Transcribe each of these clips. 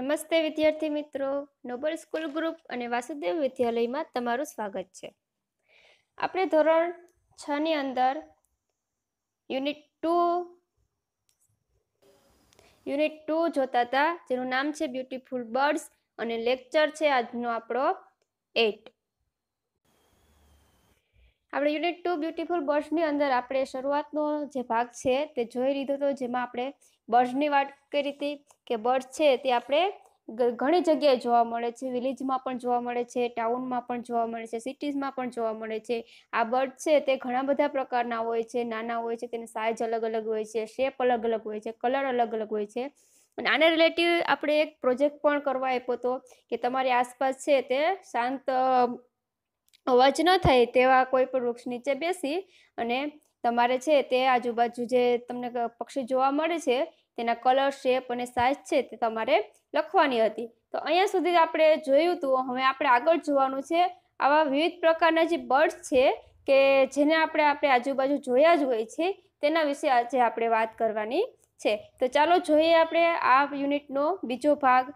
નમસ્તે વિદ્યાર્થી મિત્રો નોબલ સ્કૂલ ગ્રુપ અને વાસુદેવ વિદ્યાલયમાં તમારું સ્વાગત છે આપણે ધોરણ છની અંદર યુનિટ ટુ યુનિટ ટુ જોતા હતા જેનું નામ છે બ્યુટીફુલ બર્ડ્સ અને લેક્ચર છે આજનો આપણો એટ આપણે યુનિટ ટુ બ્યુટીફુલ બર્ડ્સની અંદર આપણે શરૂઆતનો જે ભાગ છે તે જોઈ લીધો હતો જેમાં આપણે બર્ડ્સની વાત કરી હતી કે બર્ડ છે તે આપણે ઘણી જગ્યાએ જોવા મળે છે વિલેજમાં પણ જોવા મળે છે ટાઉનમાં પણ જોવા મળે છે સિટીઝમાં પણ જોવા મળે છે આ બર્ડ છે તે ઘણા બધા પ્રકારના હોય છે નાના હોય છે તેની સાઇઝ અલગ અલગ હોય છે શેપ અલગ અલગ હોય છે કલર અલગ અલગ હોય છે અને આને રિલેટિવ આપણે એક પ્રોજેક્ટ પણ કરવા આપ્યો હતો કે તમારી આસપાસ છે તે શાંત અવાજ ન થાય તેવા કોઈ પણ વૃક્ષ નીચે બેસી અને તમારે છે તે આજુબાજુ જે તમને પક્ષી જોવા મળે છે તેના કલર શેપ અને સાઇઝ છે તે તમારે લખવાની હતી તો અહીંયા સુધી આપણે જોયું હતું હવે આપણે આગળ જોવાનું છે આવા વિવિધ પ્રકારના જે બર્ડ્સ છે કે જેને આપણે આપણે આજુબાજુ જોયા જ હોય છે તેના વિશે આજે આપણે વાત કરવાની છે તો ચાલો જોઈએ આપણે આ યુનિટનો બીજો ભાગ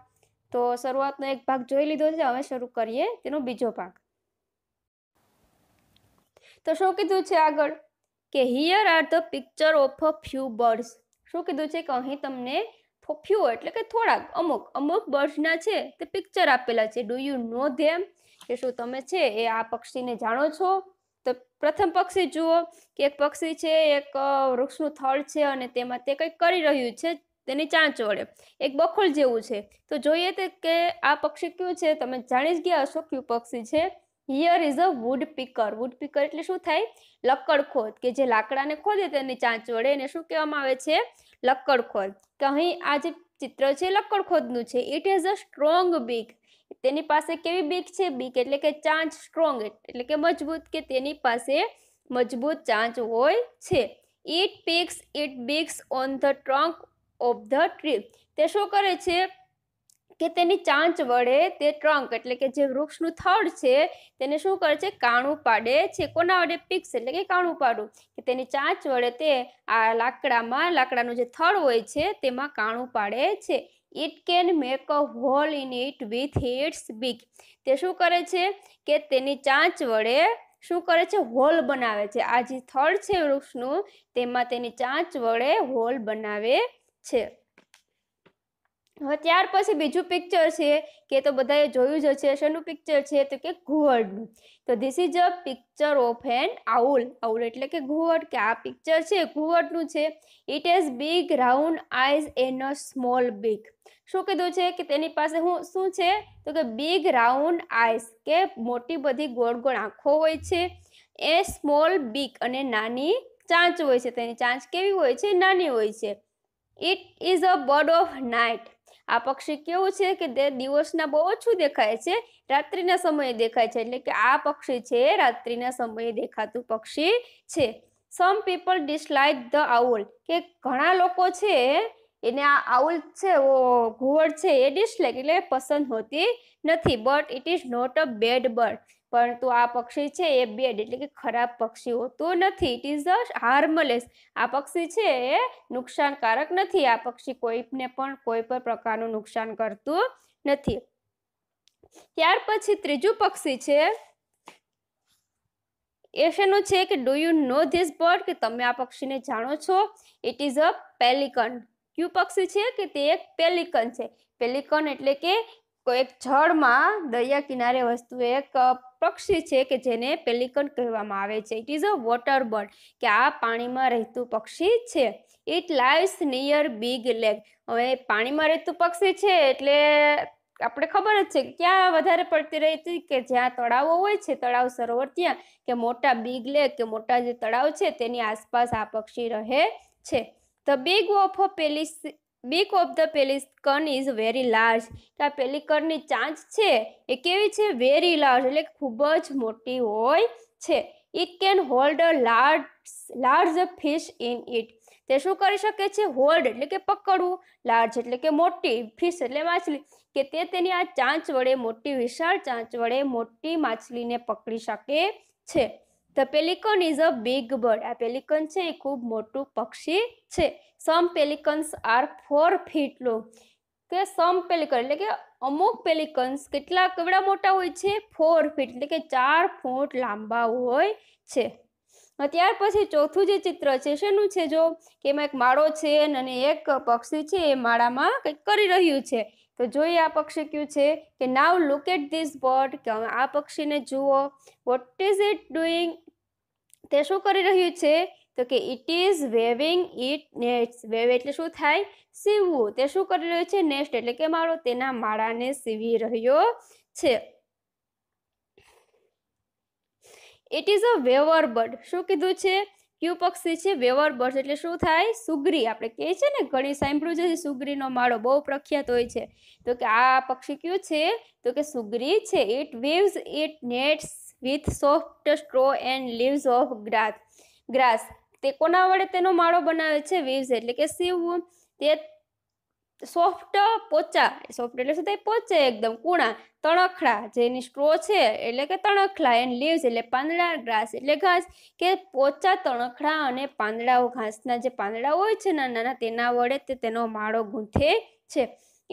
તો શરૂઆતનો એક ભાગ જોઈ લીધો છે હવે શરૂ કરીએ તેનો બીજો ભાગ તો શું કીધું છે આગળ કે here are the picture of a few birds શું કીધું છે કે અહીં તમને ફ્યુ એટલે કે થોડાક અમુક અમુક બર્ડ્સના છે તે પિક્ચર આપેલા છે ડુ યુ નો ધેમ કે શું તમે છે એ આ પક્ષીને જાણો છો તો પ્રથમ પક્ષી જુઓ કે એક પક્ષી છે એક વૃક્ષનું થળ છે અને તેમાં તે કંઈક કરી રહ્યું છે તેની ચાંચ વડે એક બખોલ જેવું છે તો જોઈએ તે કે આ પક્ષી કયું છે તમે જાણી જ ગયા હશો કયું પક્ષી છે here is a woodpecker woodpecker એટલે શું થાય લક્કડખોદ કે જે લાકડાને ખોદે તેની ચાંચ વડે એને શું કહેવામાં આવે છે લક્કડખોદ કે અહીં આ જે ચિત્ર છે લક્કડખોદનું છે ઇટ ઇઝ અ સ્ટ્રોંગ બીક તેની પાસે કેવી બીક છે બીક એટલે કે ચાંચ સ્ટ્રોંગ એટલે કે મજબૂત કે તેની પાસે મજબૂત ચાંચ હોય છે it picks it beaks on the trunk of the tree તે શું કરે છે કે તેની ચાંચ વડે તે ટ્રંક એટલે કે જે વૃક્ષનું થડ છે તેને શું કરે છે કાણું પાડે છે કોના વડે પિક્સ એટલે કે કાણું પાડું કે તેની ચાંચ વડે તે આ લાકડામાં લાકડાનું જે થડ હોય છે તેમાં કાણું પાડે છે it can make a hole in it with its beak તે શું કરે છે કે તેની ચાંચ વડે શું કરે છે હોલ બનાવે છે આ જે થડ છે વૃક્ષનું તેમાં તેની ચાંચ વડે હોલ બનાવે છે હવે ત્યાર પછી બીજું પિક્ચર છે કે તો બધાએ જોયું જ હશે શેનું પિક્ચર છે તો કે ઘુવડનું તો this is a picture of an owl owl એટલે કે ઘુવડ કે આ પિક્ચર છે ઘુવડનું છે it as big round eyes an a small big શું કીધું છે કે તેની પાસે હું શું છે તો કે બિગ રાઉન્ડ આઈઝ કે મોટી બધી ગોળ ગોળ આંખો હોય છે એ સ્મોલ બિગ અને નાની ચાંચ હોય છે તેની ચાંચ કેવી હોય છે નાની હોય છે it is a bird of night આ પક્ષી કેવું છે કે તે દિવસના બહુ ઓછું દેખાય છે રાત્રિના સમયે દેખાય છે એટલે કે આ પક્ષી છે રાત્રિના સમયે દેખાતું પક્ષી છે some people dislike the owl કે ઘણા લોકો છે એને આ આઉલ છે ઘુવડ છે એ ડિસલેક એટલે પસંદ હોતી નથી but it is not a bad bird પરંતુ આ પક્ષી છે એ બેડ એટલે કે ખરાબ પક્ષી હોતું નથી ઇટ ઇઝ અ હાર્મલેસ આ પક્ષી છે એ નુકસાનકારક નથી આ પક્ષી કોઈને પણ કોઈ પણ પ્રકારનું નુકસાન કરતું નથી ત્યાર પછી ત્રીજું પક્ષી છે એ છે કે do you know this bird કે તમે આ પક્ષીને જાણો છો ઇટ ઇઝ અ પેલિકન કયું પક્ષી છે કે તે એક પેલિકન છે પેલિકન એટલે કે કોઈ એક જળમાં દરિયા કિનારે વસ્તુ એક પક્ષી છે કે જેને પેલિકન કહેવામાં આવે છે it is a water bird કે આ પાણીમાં રહેતું પક્ષી છે it lives near big lake હવે પાણીમાં રહેતું પક્ષી છે એટલે આપણે ખબર જ છે કે ક્યાં વધારે પડતી રહેતી કે જ્યાં તળાવો હોય છે તળાવ સરોવર ત્યાં કે મોટા બિગ લેક કે મોટા જે તળાવ છે તેની આસપાસ આ પક્ષી રહે છે the big of a big of the pelican is very large કે આ પેલિકનની ચાંચ છે એ કેવી છે વેરી લાર્જ એટલે ખૂબ જ મોટી હોય છે it can hold a large large fish in it તે શું કરી શકે છે હોલ્ડ એટલે કે પકડવું લાર્જ એટલે કે મોટી ફિશ એટલે માછલી કે તે તેની આ ચાંચ વડે મોટી વિશાળ ચાંચ વડે મોટી માછલીને પકડી શકે છે the pelican is a big bird આ પેલિકન છે એ ખૂબ મોટું પક્ષી છે some pelicans are four feet low કે સમ પેલિકન એટલે કે અમુક પેલિકન્સ કેટલા કેવડા મોટા હોય છે ફોર ફીટ એટલે કે ચાર ફૂટ લાંબા હોય છે ત્યાર પછી ચોથું જે ચિત્ર છે શેનું છે જો કે એમાં એક માળો છે અને એક પક્ષી છે એ માળામાં કંઈક કરી રહ્યું છે તો જોઈએ આ પક્ષી કયું છે કે now look at this bird કે આ પક્ષીને જુઓ વોટ ઇઝ ઇટ ડુઈંગ તે શું કરી રહ્યું છે તો કે it is waving it nets wave એટલે શું થાય સીવવું તે શું કરી રહ્યું છે નેસ્ટ એટલે કે મારો તેના માળાને સીવી રહ્યો છે it is a weaver bird શું કીધું છે ક્યુ પક્ષી છે વેવર બર્ડ એટલે શું થાય સુગરી આપણે કહે છે ને ઘણી સાંભળ્યું છે સુગરીનો માળો બહુ પ્રખ્યાત હોય છે તો કે આ પક્ષી કયું છે તો કે સુગરી છે it waves it nets with soft straw and leaves of grass grass તે કોના વડે તેનો માળો બનાવે છે વીવ્સ એટલે કે સીવવું તે સોફ્ટ પોચા સોફ્ટ એટલે શું થાય પોચે એકદમ કૂણા તણખડા જેની સ્ટ્રો છે એટલે કે તણખલા એન્ડ લીવ્સ એટલે પાંદડા ગ્રાસ એટલે ઘાસ કે પોચા તણખડા અને પાંદડાઓ ઘાસના જે પાંદડા હોય છે નાના તેના વડે તેનો માળો ગૂંથે છે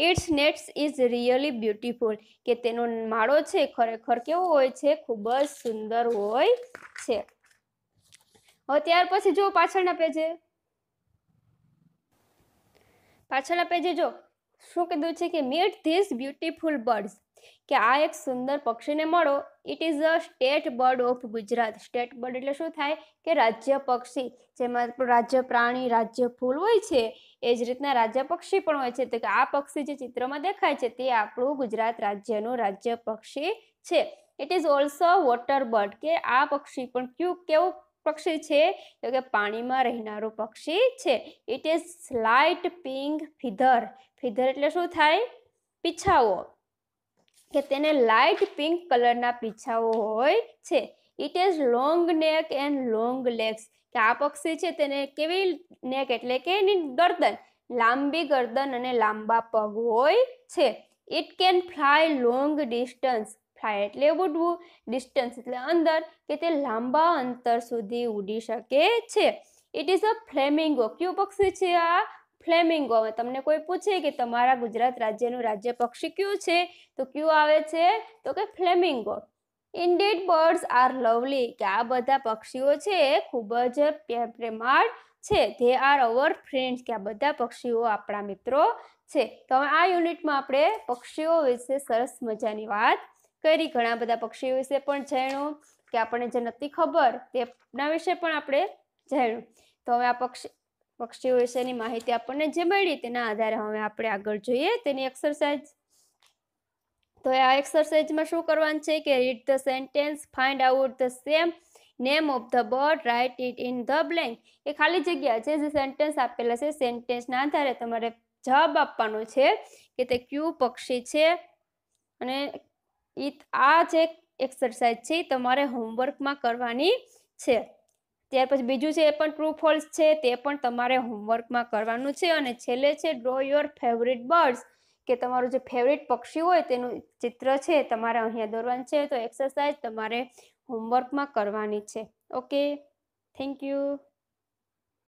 its nets is really beautiful કે તેનો માળો છે ખરેખર કેવો હોય છે ખૂબ જ સુંદર હોય છે હવે ત્યાર પછી જો પાછળના પેજે પાછળના પેજે જો શું કીધું છે કે મીટ ધીસ બ્યુટિફુલ બર્ડ્સ કે આ એક સુંદર પક્ષીને મળો it is a state bird of Gujarat state bird એટલે શું થાય કે રાજ્ય પક્ષી જેમાં રાજ્ય પ્રાણી રાજ્ય ફૂલ હોય છે એ જ રીતના રાજ્ય પક્ષી પણ હોય છે તો કે આ પક્ષી જે ચિત્રમાં દેખાય છે તે આપણું ગુજરાત રાજ્યનું રાજ્ય પક્ષી છે it is also water bird કે આ પક્ષી પણ ક્યુ કેવું પક્ષી છે તો કે પાણીમાં રહેનારું પક્ષી છે it is slight pink feather feather એટલે શું થાય પીછાઓ કે તેને લાઇટ પિંક કલરના પીછાઓ હોય છે it is long neck and long legs કે આ પક્ષી છે તેને કેવી નેક એટલે કે એની ગરદન લાંબી ગરદન અને લાંબા પગ હોય છે it can fly long distance fly એટલે ઉડવું ડિસ્ટન્સ એટલે અંદર કે તે લાંબા અંતર સુધી ઉડી શકે છે ઇટ ઇઝ અ ફ્લેમિંગો કયું પક્ષી છે આ ફ્લેમિંગોમાં તમને કોઈ પૂછે કે તમારા ગુજરાત રાજ્યનું રાજ્ય પક્ષી કયું છે તો કયું આવે છે તો કે flamingo Indian birds are lovely કે આ બધા પક્ષીઓ છે ખૂબ જ પ્રેમાળ છે ધે આર અવર ફ્રેન્ડ્સ કે આ બધા પક્ષીઓ આપણા મિત્રો છે તો હવે આ યુનિટમાં આપણે પક્ષીઓ વિશે સરસ મજાની વાત કરી ઘણા બધા પક્ષીઓ વિશે પણ જાણ્યું કે આપણને જે નથી ખબર તેના વિશે પણ આપણે જાણ્યું તો હવે આ પક્ષી પક્ષીઓ વિશેની માહિતી આપણને જે મળી તેના આધારે હવે આપણે આગળ જોઈએ તેની એક્સરસાઇઝ તો આ એક્સરસાઇઝમાં શું કરવાનું છે કે read the sentence find out the same name of the bird write it in the blank એ ખાલી જગ્યા છે જે સેન્ટેન્સ આપેલા છે સેન્ટેન્સના આધારે તમારે જવાબ આપવાનો છે કે તે ક્યુ પક્ષી છે અને આ જે એક્સરસાઇઝ છે તમારે હોમવર્કમાં કરવાની છે ત્યાર પછી બીજું છે એ પણ ટ્રુ ફોલ્સ છે તે પણ તમારે હોમવર્કમાં કરવાનું છે અને છેલ્લે છે ડ્રો યોર ફેવરિટ બર્ડ્સ કે તમારું જે ફેવરિટ પક્ષી હોય તેનું ચિત્ર છે તમારે અહીંયા દોરવાનું છે તો એક્સરસાઇઝ તમારે હોમવર્કમાં કરવાની છે ઓકે થેન્ક યુ